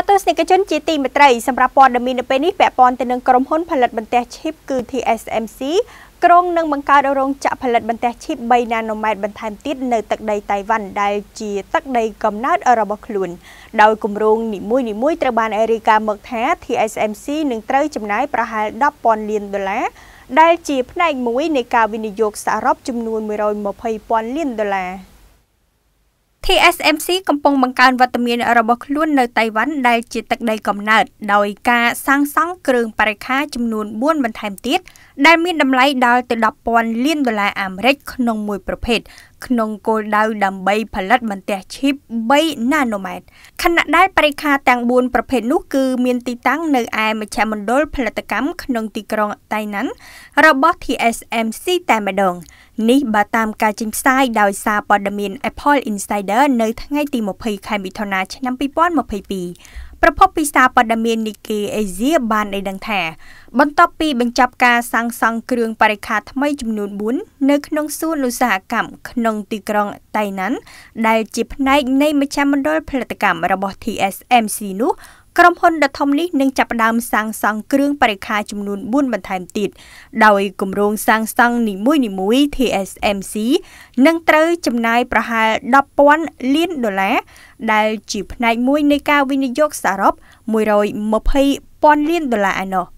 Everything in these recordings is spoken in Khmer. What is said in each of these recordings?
ចាទស្សនិកជនជាទីមេត្រីសម្រាប់ព័ត៌មាននៅពេលនេះពាក់ព័ន្ធទៅនឹងក្រុមហ៊ុនផលិតបន្ទះឈីបគឺ TSMC ក្រុងនឹងបង្កើតរោងចក្រផលិតបន្ទះឈីប3នាណូម៉ែត្របន្ថែមទៀតនៅទឹកដីតៃវ៉ាន់ដែលជាទឹកដីកំណើតរបស់ខ្លួនដោយគម្រោងនីមួយៗត្រូវបានអេរីកាមកថា TSMC នឹងត្រូវចំណាយប្រហែល10,000លានដុល្លារដែលជាផ្នែកមួយនៃការវិនិយោគសរុបចំនួន120,000លានដុល្លារ។ TSMC កំពុងបង្កើនវត្តមានរបស់ខ្លួននៅតៃវ៉ាន់ដែលជាទឹកដីកំណើតដោយការសាងសង់គ្រឿងបរិក្ខារចំនួន4បន្ថែមទៀតដែលមានតម្លៃដល់ទៅ10,000លានដុល្លារអាមេរិកក្នុងមួយប្រភេទក្នុងគោលដៅដើម្បីផលិតបន្ទះឈីប3ណាណូម៉ែត្រខណៈដែលបរិខាទាំង4ប្រភេទនោះគឺ មានទីតាំងនៅឯមជ្ឈមណ្ឌលផលិតកម្មក្នុងទីក្រុងតៃណាន់របស់ TSMC តែម្ដង នេះបើតាមការចេញផ្សាយដោយសារព័ត៌មាន Apple Insider នៅថ្ងៃទី20ខែមិថុនាឆ្នាំ2022ប្រពន្ធពីសារព័ត៌មាននីកេអេស៊ីបានឲ្យដឹងថាបន្ទាប់ពីបញ្ចប់ការសាងសង់គ្រឿងបរិខាថ្មីចំនួន4នៅក្នុងសួនឧស្សាហកម្មក្នុងទីក្រុងតៃណាន់ដែលជាផ្នែកនៃមជ្ឈមណ្ឌលផលិតកម្មរបស់ TSMC នោះក្រុមហ៊ុនដ៏ធំនេះនឹងចាប់ផ្ដើមសាងសង់គ្រឿងបរិក្ខារចំនួន4បន្ថែមទៀតដោយគម្រោងសាងសង់នីមួយៗ TSMC នឹងត្រូវចំណាយប្រហែល10,000លានដុល្លារដែលជាផ្នែកមួយនៃការវិនិយោគសរុប120,000លានដុល្លារឯណោះ។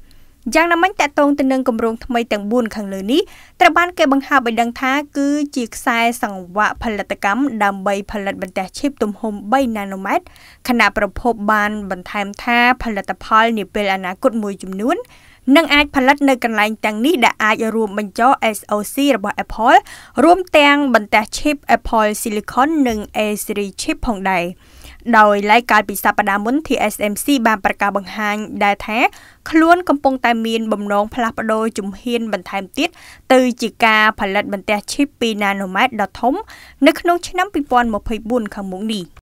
យ៉ាងណាមិញតកតងទៅនឹងគម្រោងថ្មីទាំង4ខាងលើនេះត្រូវបានគេបង្ហើបឲ្យដឹងថា គឺជាខ្សែសង្វាក់ផលិតកម្មដើម្បីផលិតបន្ទះឈីបទំហំ3ណាណូម៉ែត្រខណៈប្រភពបានបន្ថែមថាផលិតផល នាពេលអនាគតមួយចំនួននឹងអាចផលិតនៅកន្លែងទាំងនេះដែលអាចរួមបញ្ចូល SoC របស់ Apple រួមទាំងបន្ទះ chip Apple Silicon និង A series chip ផងដែរ។ដោយឡែកកាលពីសប្តាហ៍មុន TSMC បានប្រកាសបង្ហាញដែរថាខ្លួនកំពុង តែមានបំណងផ្លាស់ប្តូរជំហានបន្ថែមទៀតទៅជាការផលិតបន្ទះ chip 2 nanomet ដ៏ធំ នៅក្នុងឆ្នាំ2024ខាងមុខនេះ។